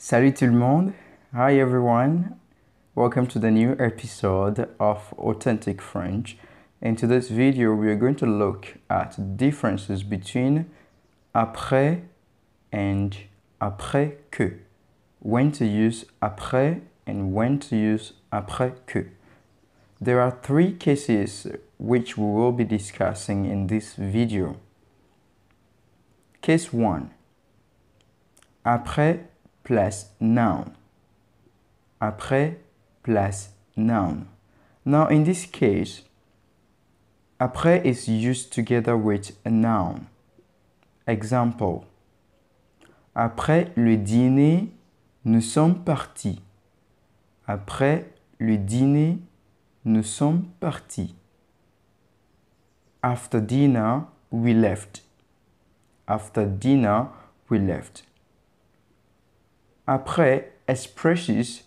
Salut tout le monde! Hi everyone! Welcome to the new episode of Authentic French. In today's video, we are going to look at differences between après and après que. When to use après and when to use après que. There are three cases which we will be discussing in this video. Case 1 Après place noun. Après, plus noun. Now in this case, après is used together with a noun. Example. Après le dîner, nous sommes partis. Après le dîner, nous sommes partis. After dinner, we left. After dinner, we left. Après, expresses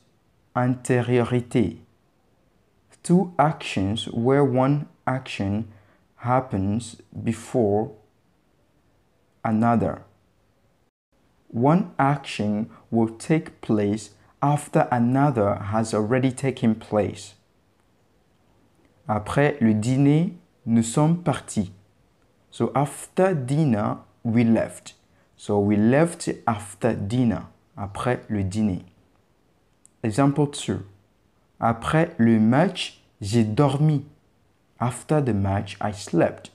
antériorité. Two actions where one action happens before another. One action will take place after another has already taken place. Après le dîner, nous sommes partis. So after dinner, we left. So we left after dinner. après le dîner. Example 2. Après le match, j'ai dormi. After the match, I slept.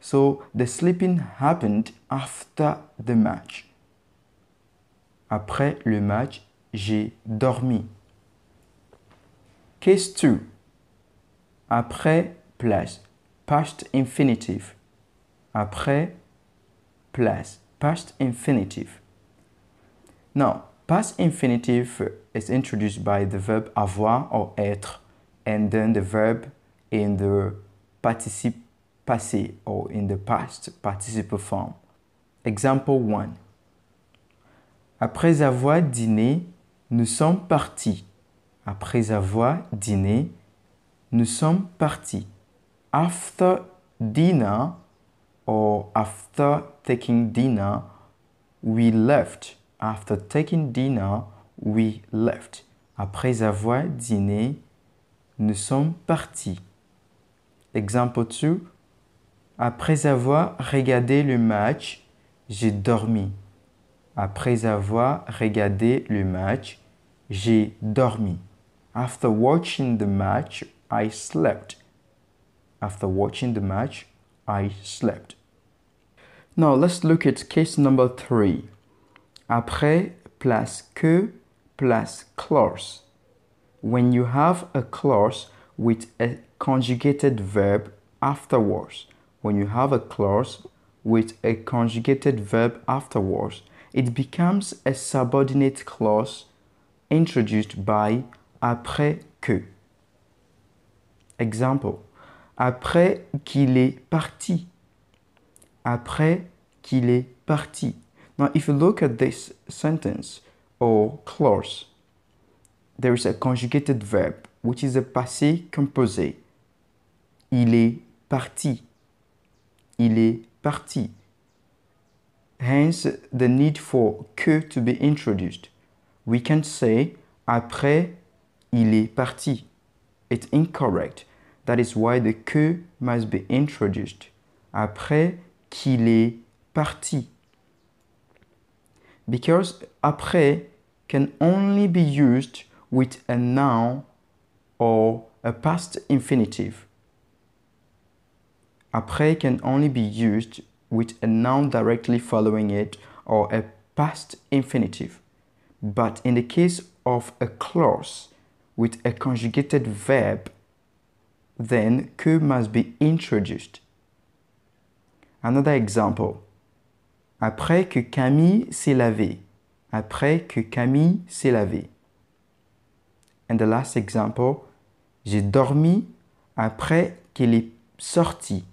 So the sleeping happened after the match. Après le match, j'ai dormi. Case 2. Après place, past infinitive. Après place, past infinitive. Now, past infinitive is introduced by the verb avoir or être and then the verb in the participe passé or in the past participle form. Example 1. Après avoir dîné, nous sommes partis. Après avoir dîné, nous sommes partis. After dinner or after taking dinner, we left. After taking dinner, we left. Après avoir dîné, nous sommes partis. Exemple 2. Après avoir regardé le match, j'ai dormi. Après avoir regardé le match, j'ai dormi. After watching the match, I slept. After watching the match, I slept. Now let's look at case number 3. Après, place que, place clause. When you have a clause with a conjugated verb afterwards, when you have a clause with a conjugated verb afterwards, it becomes a subordinate clause introduced by après que. Example. Après qu'il est parti. Après qu'il est parti. Now, if you look at this sentence or clause, there is a conjugated verb, which is a passé composé. Il est parti. Il est parti. Hence, the need for que to be introduced. We can say après il est parti. It's incorrect. That is why the que must be introduced. Après qu'il est parti because après can only be used with a noun or a past infinitive. Après can only be used with a noun directly following it or a past infinitive. But in the case of a clause with a conjugated verb, then que must be introduced. Another example après que Camille s'est lavé. Après que Camille s'est lavé. And the last example, j'ai dormi après qu'elle est sortie.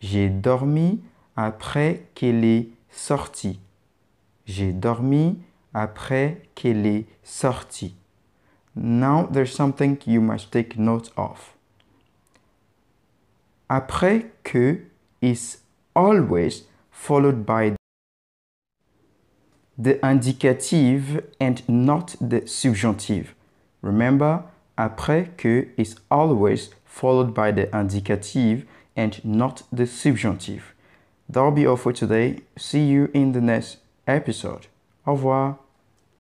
J'ai dormi après qu'elle est sortie. J'ai dormi après qu'elle est sortie. Now there's something you must take note of. Après que is always followed by the indicative and not the subjunctive. Remember, après que is always followed by the indicative and not the subjunctive. That'll be all for today. See you in the next episode. Au revoir.